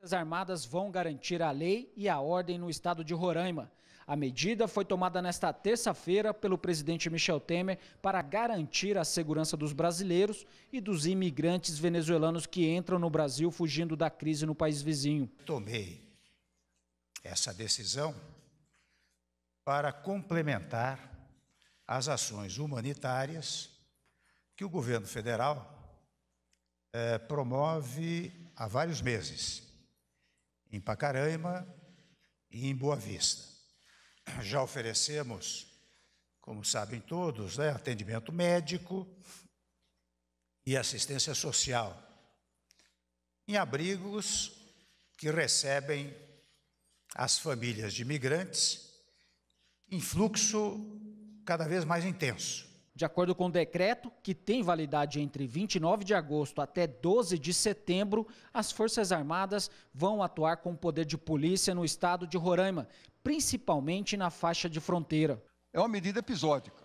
Forças Armadas vão garantir a lei e a ordem no estado de Roraima. A medida foi tomada nesta terça-feira pelo presidente Michel Temer para garantir a segurança dos brasileiros e dos imigrantes venezuelanos que entram no Brasil fugindo da crise no país vizinho. Tomei essa decisão para complementar as ações humanitárias que o governo federal eh, promove há vários meses em Pacaraima e em Boa Vista. Já oferecemos, como sabem todos, né, atendimento médico e assistência social em abrigos que recebem as famílias de imigrantes em fluxo cada vez mais intenso. De acordo com o decreto, que tem validade entre 29 de agosto até 12 de setembro, as Forças Armadas vão atuar com o poder de polícia no estado de Roraima, principalmente na faixa de fronteira. É uma medida episódica.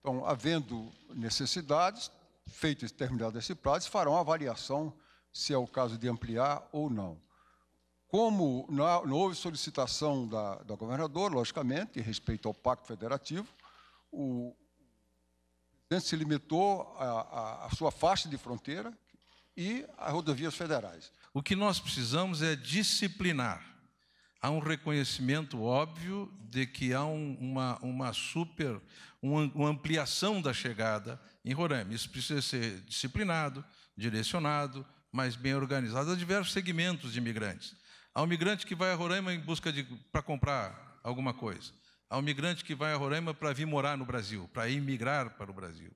Então, havendo necessidades, feito e terminado esse prazo, farão a avaliação se é o caso de ampliar ou não. Como não houve solicitação da, da governadora, logicamente, em respeito ao Pacto Federativo, o, presidente né, se limitou à sua faixa de fronteira e às rodovias federais. O que nós precisamos é disciplinar. Há um reconhecimento óbvio de que há um, uma, uma super, uma ampliação da chegada em Roraima. Isso precisa ser disciplinado, direcionado, mas bem organizado Há diversos segmentos de imigrantes. Há um migrante que vai a Roraima em busca de para comprar alguma coisa um migrante que vai a Roraima para vir morar no Brasil, para imigrar para o Brasil,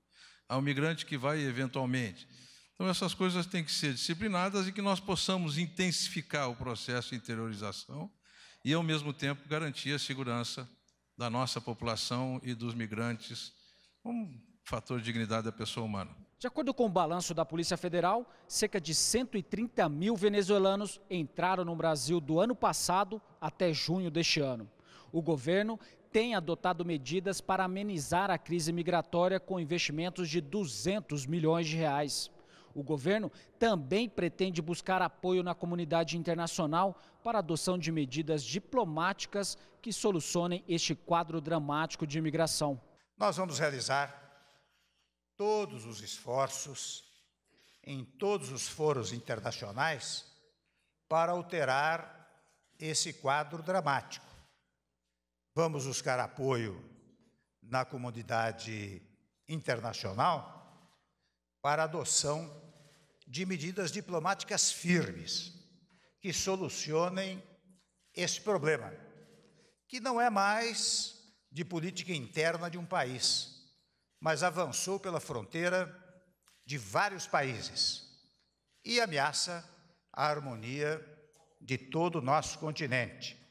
um migrante que vai eventualmente. Então, essas coisas têm que ser disciplinadas e que nós possamos intensificar o processo de interiorização e, ao mesmo tempo, garantir a segurança da nossa população e dos migrantes, um fator de dignidade da pessoa humana. De acordo com o balanço da Polícia Federal, cerca de 130 mil venezuelanos entraram no Brasil do ano passado até junho deste ano. O governo tem adotado medidas para amenizar a crise migratória com investimentos de 200 milhões de reais. O governo também pretende buscar apoio na comunidade internacional para a adoção de medidas diplomáticas que solucionem este quadro dramático de imigração. Nós vamos realizar todos os esforços em todos os foros internacionais para alterar esse quadro dramático. Vamos buscar apoio na comunidade internacional para a adoção de medidas diplomáticas firmes que solucionem esse problema, que não é mais de política interna de um país, mas avançou pela fronteira de vários países e ameaça a harmonia de todo o nosso continente.